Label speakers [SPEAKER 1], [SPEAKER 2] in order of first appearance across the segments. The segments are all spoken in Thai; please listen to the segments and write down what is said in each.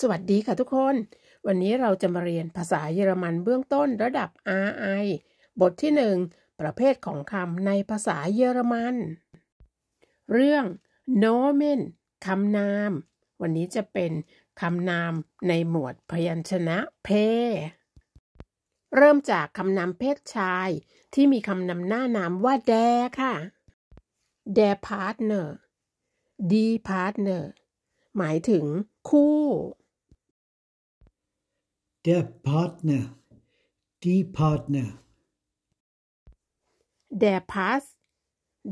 [SPEAKER 1] สวัสดีค่ะทุกคน วันนี้เราจะมาเรียนภาษาเยอรมันเบื้องต้นระดับ RI บทที่1ประเภทของคำในภาษาเยอรมัน เรื่อง Nomen คำนาม วันนี้จะเป็นคำนามในหมวดพยัญชนะเพเริ่มจากคำนามเพศชาย ที่มีคำนำหน้านามว่าแดค่ะ Der Partner Die Partner หมายถึงคู่
[SPEAKER 2] der Partner, die Partner.
[SPEAKER 1] Der Pass,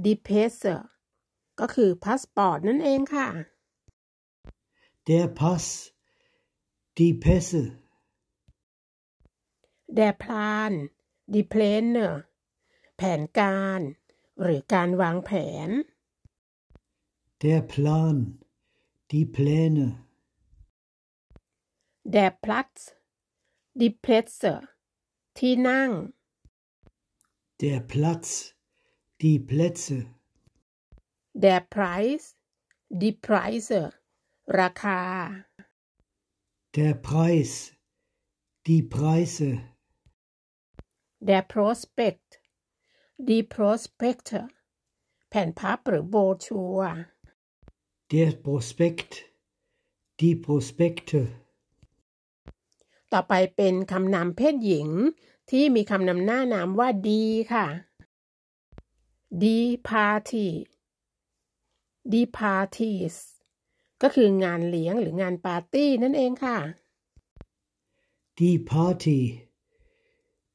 [SPEAKER 1] die Pässe ก็คือ passport นั่นเองค่ะ
[SPEAKER 2] Der Pass, die Pässe.
[SPEAKER 1] Der Plan, die Pläne แผนการหรือการวางแผน
[SPEAKER 2] Der Plan, die Pläne.
[SPEAKER 1] Der Platz, die Plätze ที่นั่ง
[SPEAKER 2] der Platz die Plätze
[SPEAKER 1] der Preis die Preise Raka.
[SPEAKER 2] der Preis die Preise
[SPEAKER 1] der Prospekt die Prospekte Botua.
[SPEAKER 2] der Prospekt die Prospekte
[SPEAKER 1] ต่อไปเป็นคำนามเพศหญิงที่มีคำนำหน้านามว่าดีค่ะ departy departies ก็คืองานเลี้ยงหรืองานปาร์ตี้นั่นเองค่ะ
[SPEAKER 2] d e party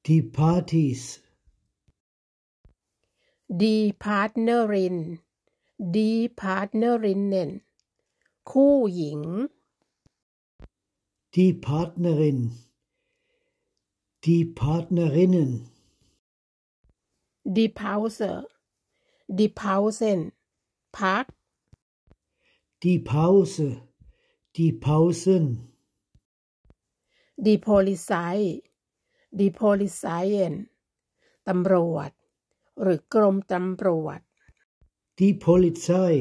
[SPEAKER 2] d e parties
[SPEAKER 1] de partnerin de partnerinnen คู่หญิง
[SPEAKER 2] die Partnerin, die Partnerinnen.
[SPEAKER 1] Die Pause, die Pausen, Park.
[SPEAKER 2] Die Pause, die Pausen.
[SPEAKER 1] Die Polizei, die Polizeien, ตำรวจหรือกรมตำรวจ
[SPEAKER 2] Die Polizei,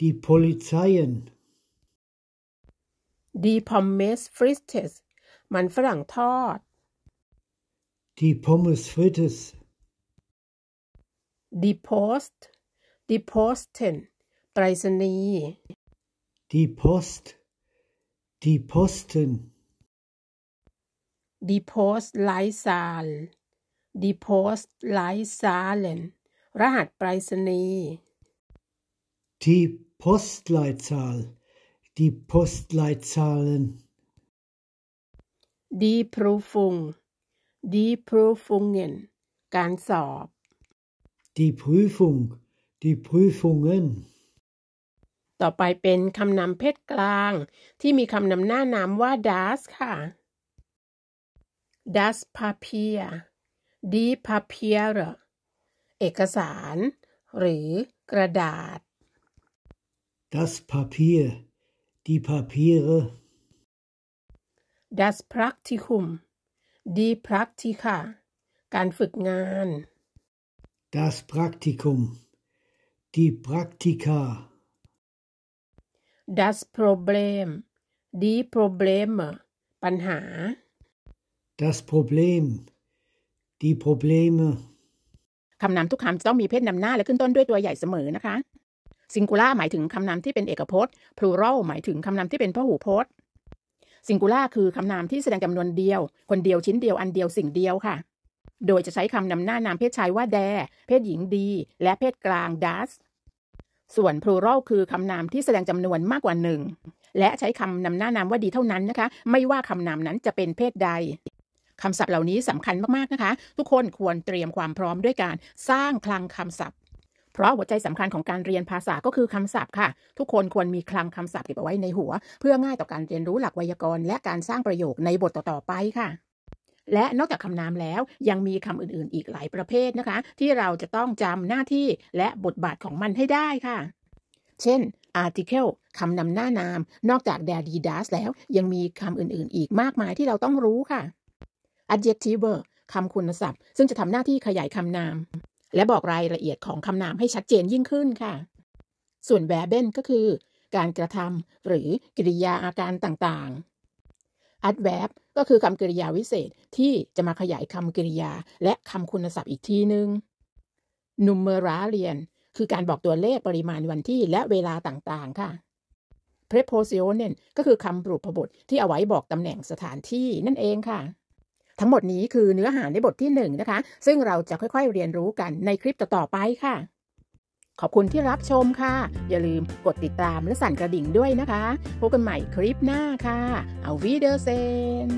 [SPEAKER 2] die Polizeien.
[SPEAKER 1] ดีพอมเมสฟริสเทสมันฝรั่งทอด
[SPEAKER 2] ดีพอมเมสฟริสเทส
[SPEAKER 1] ดีโพสต์ดีโพสเทนไตรสนี
[SPEAKER 2] ดีโพสต์ดีโพสเทน
[SPEAKER 1] ดีโพสต์ไลซาลดีโพสต์ไลซาเลนรหัสไตรสนี
[SPEAKER 2] ดีโพสต์ไลซาล์ die Postleitzahlen.
[SPEAKER 1] Die Prüfung, die Prüfungen, Ganz อบ
[SPEAKER 2] die Prüfung, die Prüfungen.
[SPEAKER 1] ต่อไปเป็นคำนำเพศกลาง ที่มีคำนำหน้านามว่า das ค่ะ das Papier die Papiere เอกสารหรือกระดาษ
[SPEAKER 2] das Papier die Papiere,
[SPEAKER 1] das Praktikum, die Praktika, การฝึกงาน
[SPEAKER 2] das Praktikum, die Praktika,
[SPEAKER 1] das Problem, die Probleme, ปัญหา
[SPEAKER 2] das Problem, die Probleme
[SPEAKER 1] คำนามทุกคำจะต้องมีเพศนำหน้าและขึ้นต้นด้วยตัวใหญ่เสมอนะคะซิงคูล่าหมายถึงคำนามที่เป็นเอกพจน์พลูเรลหมายถึงคำนามที่เป็นพหูพจน์ซิงคูล่าคือคำนามที่แสดงจำนวนเดียว คนเดียวชิ้นเดียวอันเดียวสิ่งเดียวค่ะ โดยจะใช้คำนำหน้านามเพศชายว่าแดเพศหญิงดีและเพศกลางดัสส่วนพลูเรลคือคำนามที่แสดงจำนวนมากกว่าหนึ่งและใช้คำนำหน้านามว่าดีเท่านั้นนะคะ ไม่ว่าคำนามนั้นจะเป็นเพศใดคำศัพท์เหล่านี้สำคัญมากๆนะคะ ทุกคนควรเตรียมความพร้อมด้วยการสร้างคลังคำศัพท์เพราะหัวใจสำคัญของการเรียนภาษาก็คือคำศัพท์ค่ะ ทุกคนควรมีคลังคำศัพท์เก็บเอาไว้ในหัว เพื่อง่ายต่อการเรียนรู้หลักไวยากรณ์ และการสร้างประโยคในบทต่อๆไปค่ะ และนอกจากคำนามแล้ว ยังมีคำอื่นๆอีกหลายประเภทนะคะ ที่เราจะต้องจำหน้าที่และบทบาทของมันให้ได้ค่ะ เช่น article คำนำหน้านาม นอกจาก daddy does แล้ว ยังมีคำอื่นๆ อีกมากมายที่เราต้องรู้ค่ะ adjective คำคุณศัพท์ ซึ่งจะทำหน้าที่ขยายคำนามและบอกรายละเอียดของคำนามให้ชัดเจนยิ่งขึ้นค่ะ ส่วนวบ r เบนก็คือการกระทำหรือกริยาอาการต่าง ๆอัดแวบก็คือคำกริยาวิเศษที่จะมาขยายคำกริยาและคำคุณศัพท์อีกทีหนึง่ง n u m ราเรียนคือการบอกตัวเลขปริมาณวันที่และเวลาต่างๆค่ะ preposition ก็คือคำปรูพบทที่เอาไว้บอกตำแหน่งสถานที่นั่นเองค่ะทั้งหมดนี้คือเนื้อหาในบทที่1นนะคะ ซึ่งเราจะค่อยๆเรียนรู้กันในคลิปต่อ ๆ ไปค่ะ ขอบคุณที่รับชมค่ะ อย่าลืมกดติดตามและสั่นกระดิ่งด้วยนะคะพบกันใหม่คลิปหน้าค่ะเอาวีเดอร์เซน